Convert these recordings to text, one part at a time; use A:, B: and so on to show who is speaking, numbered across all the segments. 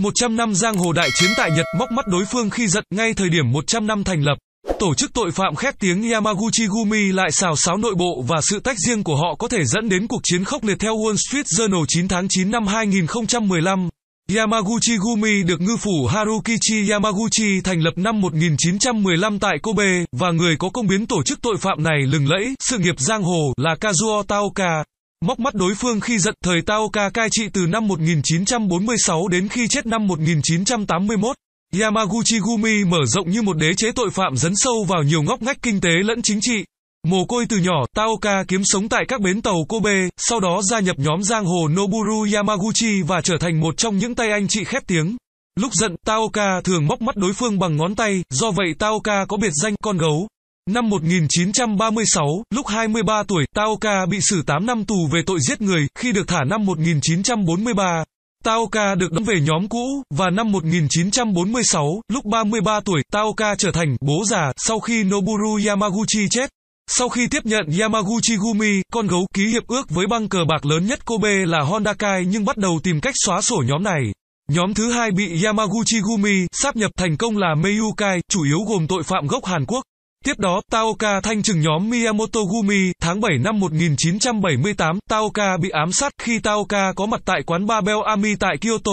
A: 100 năm giang hồ đại chiến tại Nhật móc mắt đối phương khi giận ngay thời điểm 100 năm thành lập. Tổ chức tội phạm khét tiếng Yamaguchi Gumi lại xào xáo nội bộ và sự tách riêng của họ có thể dẫn đến cuộc chiến khốc liệt theo Wall Street Journal 9 tháng 9 năm 2015. Yamaguchi Gumi được ngư phủ Harukichi Yamaguchi thành lập năm 1915 tại Kobe, và người có công biến tổ chức tội phạm này lừng lẫy, sự nghiệp giang hồ là Kazuo Taoka. Móc mắt đối phương khi giận thời Taoka cai trị từ năm 1946 đến khi chết năm 1981. Yamaguchi Gumi mở rộng như một đế chế tội phạm dấn sâu vào nhiều ngóc ngách kinh tế lẫn chính trị. Mồ côi từ nhỏ, Taoka kiếm sống tại các bến tàu Kobe, sau đó gia nhập nhóm giang hồ Noburu Yamaguchi và trở thành một trong những tay anh chị khét tiếng. Lúc giận, Taoka thường móc mắt đối phương bằng ngón tay, do vậy Taoka có biệt danh con gấu. Năm 1936, lúc 23 tuổi, Taoka bị xử 8 năm tù về tội giết người, khi được thả năm 1943. Taoka được đón về nhóm cũ, và năm 1946, lúc 33 tuổi, Taoka trở thành bố già sau khi Noburu Yamaguchi chết. Sau khi tiếp nhận Yamaguchi Gumi, con gấu ký hiệp ước với băng cờ bạc lớn nhất Kobe là Honda Kai nhưng bắt đầu tìm cách xóa sổ nhóm này. Nhóm thứ hai bị Yamaguchi Gumi sáp nhập thành công là Meiukai, chủ yếu gồm tội phạm gốc Hàn Quốc. Tiếp đó, Taoka thanh trừng nhóm Miyamoto Gumi, tháng 7 năm 1978, Taoka bị ám sát khi Taoka có mặt tại quán Babel Ami tại Kyoto.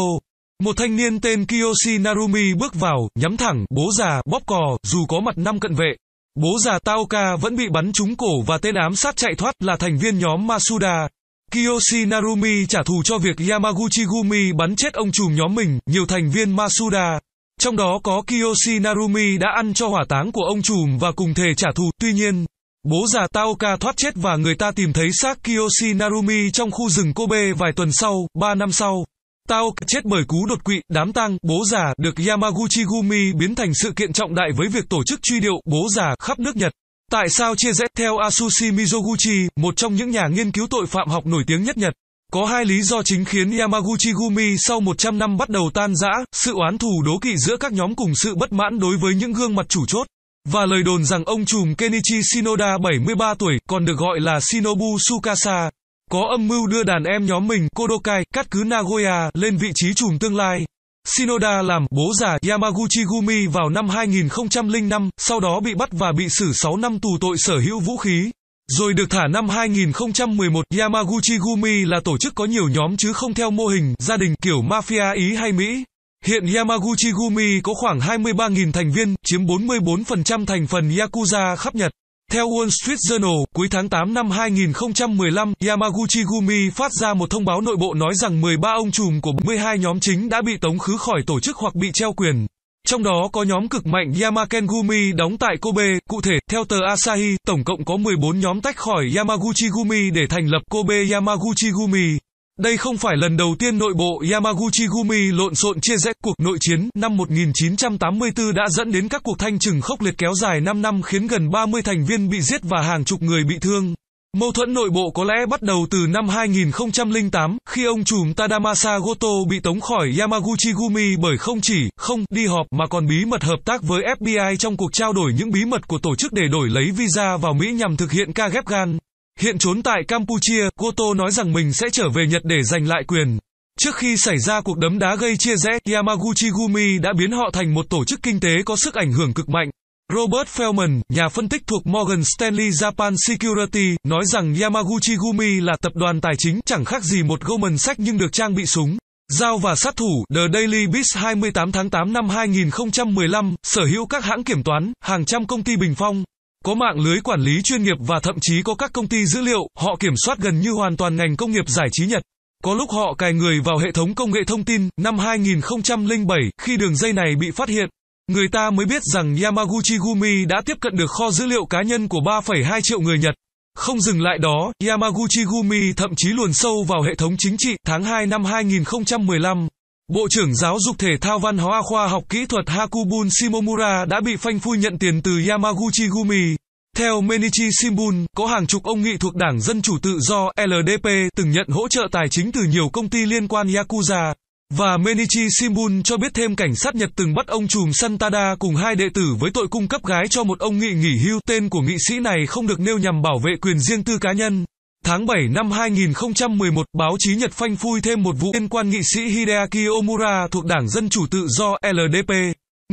A: Một thanh niên tên Kiyoshi Narumi bước vào, nhắm thẳng, bố già, bóp cò, dù có mặt năm cận vệ. Bố già Taoka vẫn bị bắn trúng cổ và tên ám sát chạy thoát là thành viên nhóm Masuda. Kiyoshi Narumi trả thù cho việc Yamaguchi Gumi bắn chết ông trùm nhóm mình, nhiều thành viên Masuda. Trong đó có Kiyoshi Narumi đã ăn cho hỏa táng của ông trùm và cùng thề trả thù. Tuy nhiên, bố già Taoka thoát chết và người ta tìm thấy xác Kiyoshi Narumi trong khu rừng Kobe vài tuần sau, 3 năm sau. Taoka chết bởi cú đột quỵ, đám tang, bố già được Yamaguchi Gumi biến thành sự kiện trọng đại với việc tổ chức truy điệu bố già khắp nước Nhật. Tại sao chia rẽ theo Asushi Mizoguchi, một trong những nhà nghiên cứu tội phạm học nổi tiếng nhất Nhật, có hai lý do chính khiến Yamaguchi Gumi sau 100 năm bắt đầu tan rã, sự oán thù đố kỵ giữa các nhóm cùng sự bất mãn đối với những gương mặt chủ chốt. Và lời đồn rằng ông trùm Kenichi Shinoda 73 tuổi, còn được gọi là Shinobu Tsukasa, có âm mưu đưa đàn em nhóm mình Kodokai, cắt cứ Nagoya, lên vị trí trùm tương lai. Shinoda làm bố già Yamaguchi Gumi vào năm 2005, sau đó bị bắt và bị xử 6 năm tù tội sở hữu vũ khí. Rồi được thả năm 2011, Yamaguchi Gumi là tổ chức có nhiều nhóm chứ không theo mô hình, gia đình kiểu mafia Ý hay Mỹ. Hiện Yamaguchi Gumi có khoảng 23.000 thành viên, chiếm 44% thành phần Yakuza khắp Nhật. Theo Wall Street Journal, cuối tháng 8 năm 2015, Yamaguchi Gumi phát ra một thông báo nội bộ nói rằng 13 ông trùm của 12 nhóm chính đã bị tống khứ khỏi tổ chức hoặc bị treo quyền. Trong đó có nhóm cực mạnh Yamakengumi đóng tại Kobe, cụ thể, theo tờ Asahi, tổng cộng có 14 nhóm tách khỏi Yamaguchi-gumi để thành lập Kobe Yamaguchi-gumi. Đây không phải lần đầu tiên nội bộ Yamaguchi-gumi lộn xộn chia rẽ cuộc nội chiến năm 1984 đã dẫn đến các cuộc thanh trừng khốc liệt kéo dài 5 năm khiến gần 30 thành viên bị giết và hàng chục người bị thương. Mâu thuẫn nội bộ có lẽ bắt đầu từ năm 2008 khi ông trùm Tadamasa Goto bị tống khỏi Yamaguchi Gumi bởi không chỉ không đi họp mà còn bí mật hợp tác với FBI trong cuộc trao đổi những bí mật của tổ chức để đổi lấy visa vào Mỹ nhằm thực hiện ca ghép gan. Hiện trốn tại Campuchia, Goto nói rằng mình sẽ trở về Nhật để giành lại quyền. Trước khi xảy ra cuộc đấm đá gây chia rẽ, Yamaguchi Gumi đã biến họ thành một tổ chức kinh tế có sức ảnh hưởng cực mạnh. Robert Feldman, nhà phân tích thuộc Morgan Stanley Japan Security, nói rằng Yamaguchi Gumi là tập đoàn tài chính chẳng khác gì một Goldman Sachs nhưng được trang bị súng. Giao và sát thủ The Daily Beast 28 tháng 8 năm 2015, sở hữu các hãng kiểm toán, hàng trăm công ty bình phong, có mạng lưới quản lý chuyên nghiệp và thậm chí có các công ty dữ liệu, họ kiểm soát gần như hoàn toàn ngành công nghiệp giải trí Nhật. Có lúc họ cài người vào hệ thống công nghệ thông tin, năm 2007, khi đường dây này bị phát hiện, người ta mới biết rằng Yamaguchi Gumi đã tiếp cận được kho dữ liệu cá nhân của 3,2 triệu người Nhật. Không dừng lại đó, Yamaguchi Gumi thậm chí luồn sâu vào hệ thống chính trị tháng 2 năm 2015. Bộ trưởng Giáo dục Thể thao Văn hóa Khoa học Kỹ thuật Hakubun Shimomura đã bị phanh phui nhận tiền từ Yamaguchi Gumi. Theo Menichi Shimbun, có hàng chục ông nghị thuộc Đảng Dân Chủ Tự Do LDP từng nhận hỗ trợ tài chính từ nhiều công ty liên quan Yakuza. Và Menichi Shimbun cho biết thêm cảnh sát Nhật từng bắt ông trùm Santada cùng hai đệ tử với tội cung cấp gái cho một ông nghị nghỉ hưu tên của nghị sĩ này không được nêu nhằm bảo vệ quyền riêng tư cá nhân. Tháng 7 năm 2011, báo chí Nhật phanh phui thêm một vụ liên quan nghị sĩ Hideaki Omura thuộc Đảng Dân Chủ Tự do LDP.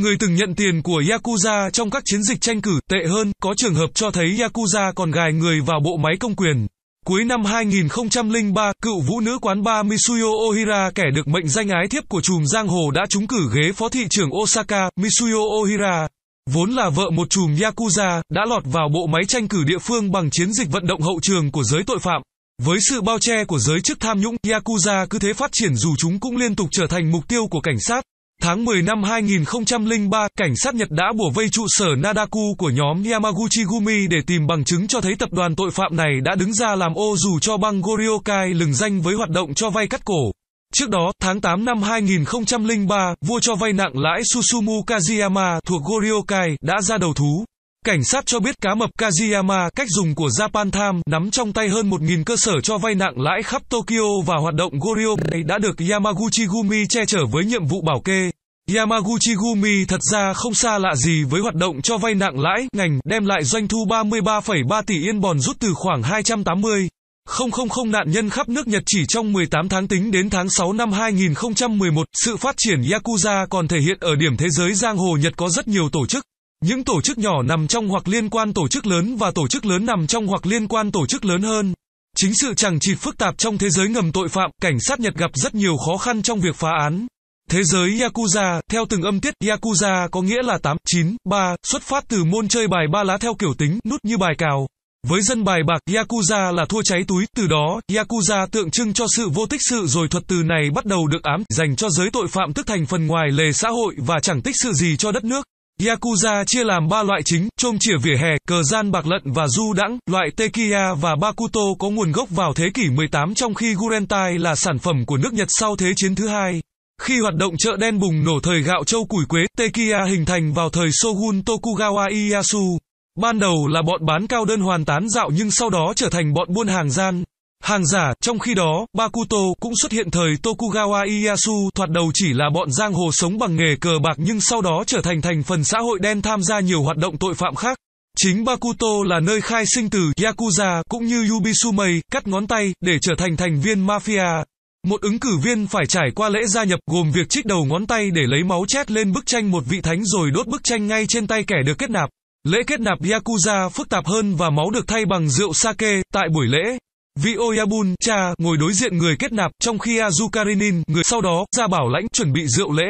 A: Người từng nhận tiền của Yakuza trong các chiến dịch tranh cử tệ hơn, có trường hợp cho thấy Yakuza còn gài người vào bộ máy công quyền. Cuối năm 2003, cựu vũ nữ quán bar Misuyo Ohira kẻ được mệnh danh ái thiếp của chùm giang hồ đã trúng cử ghế phó thị trưởng Osaka, Misuyo Ohira. Vốn là vợ một chùm Yakuza, đã lọt vào bộ máy tranh cử địa phương bằng chiến dịch vận động hậu trường của giới tội phạm. Với sự bao che của giới chức tham nhũng, Yakuza cứ thế phát triển dù chúng cũng liên tục trở thành mục tiêu của cảnh sát. Tháng 10 năm 2003, cảnh sát Nhật đã bùa vây trụ sở Nadaku của nhóm Yamaguchi Gumi để tìm bằng chứng cho thấy tập đoàn tội phạm này đã đứng ra làm ô dù cho băng Goryokai lừng danh với hoạt động cho vay cắt cổ. Trước đó, tháng 8 năm 2003, vua cho vay nặng lãi Susumu Kaziyama thuộc Goryokai đã ra đầu thú. Cảnh sát cho biết cá mập Kajiyama, cách dùng của Japan Time, nắm trong tay hơn 1.000 cơ sở cho vay nặng lãi khắp Tokyo và hoạt động Goryeo này đã được Yamaguchi Gumi che chở với nhiệm vụ bảo kê. Yamaguchi Gumi thật ra không xa lạ gì với hoạt động cho vay nặng lãi, ngành đem lại doanh thu 33,3 tỷ yên bòn rút từ khoảng 280. 000 nạn nhân khắp nước Nhật chỉ trong 18 tháng tính đến tháng 6 năm 2011, sự phát triển Yakuza còn thể hiện ở điểm thế giới giang hồ Nhật có rất nhiều tổ chức. Những tổ chức nhỏ nằm trong hoặc liên quan tổ chức lớn và tổ chức lớn nằm trong hoặc liên quan tổ chức lớn hơn. Chính sự chẳng chịt phức tạp trong thế giới ngầm tội phạm, cảnh sát Nhật gặp rất nhiều khó khăn trong việc phá án. Thế giới Yakuza, theo từng âm tiết Yakuza có nghĩa là 8, 9, 3, xuất phát từ môn chơi bài ba lá theo kiểu tính, nút như bài cào. Với dân bài bạc, Yakuza là thua cháy túi, từ đó, Yakuza tượng trưng cho sự vô tích sự rồi thuật từ này bắt đầu được ám, dành cho giới tội phạm tức thành phần ngoài lề xã hội và chẳng tích sự gì cho đất nước. Yakuza chia làm 3 loại chính, trôm chỉa vỉa hè, cờ gian bạc lận và du đãng. Loại Tekiya và Bakuto có nguồn gốc vào thế kỷ 18 trong khi Gurentai là sản phẩm của nước Nhật sau Thế chiến thứ hai. Khi hoạt động chợ đen bùng nổ thời gạo châu củi quế, Tekiya hình thành vào thời Shogun Tokugawa Ieyasu. Ban đầu là bọn bán cao đơn hoàn tán dạo nhưng sau đó trở thành bọn buôn hàng gian. Hàng giả, trong khi đó, Bakuto cũng xuất hiện thời Tokugawa Ieyasu thoạt đầu chỉ là bọn giang hồ sống bằng nghề cờ bạc nhưng sau đó trở thành thành phần xã hội đen tham gia nhiều hoạt động tội phạm khác. Chính Bakuto là nơi khai sinh từ Yakuza cũng như Yubisumei, cắt ngón tay, để trở thành thành viên mafia. Một ứng cử viên phải trải qua lễ gia nhập gồm việc trích đầu ngón tay để lấy máu chét lên bức tranh một vị thánh rồi đốt bức tranh ngay trên tay kẻ được kết nạp. Lễ kết nạp Yakuza phức tạp hơn và máu được thay bằng rượu sake tại buổi lễ. Vì Oyabun, cha, ngồi đối diện người kết nạp, trong khi Azukarinin, người sau đó, ra bảo lãnh, chuẩn bị rượu lễ.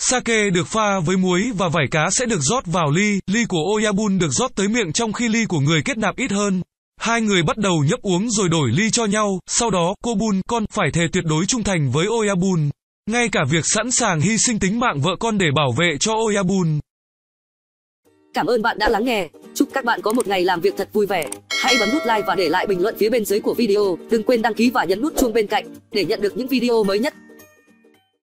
A: Sake được pha với muối và vảy cá sẽ được rót vào ly, ly của Oyabun được rót tới miệng trong khi ly của người kết nạp ít hơn. Hai người bắt đầu nhấp uống rồi đổi ly cho nhau, sau đó, cô Bun con, phải thề tuyệt đối trung thành với Oyabun. Ngay cả việc sẵn sàng hy sinh tính mạng vợ con để bảo vệ cho Oyabun. Cảm ơn bạn đã lắng nghe. Chúc các bạn có một ngày làm việc thật vui vẻ. Hãy bấm nút like và để lại bình luận phía bên dưới của video. Đừng quên đăng ký và nhấn nút chuông bên cạnh để nhận được những video mới nhất.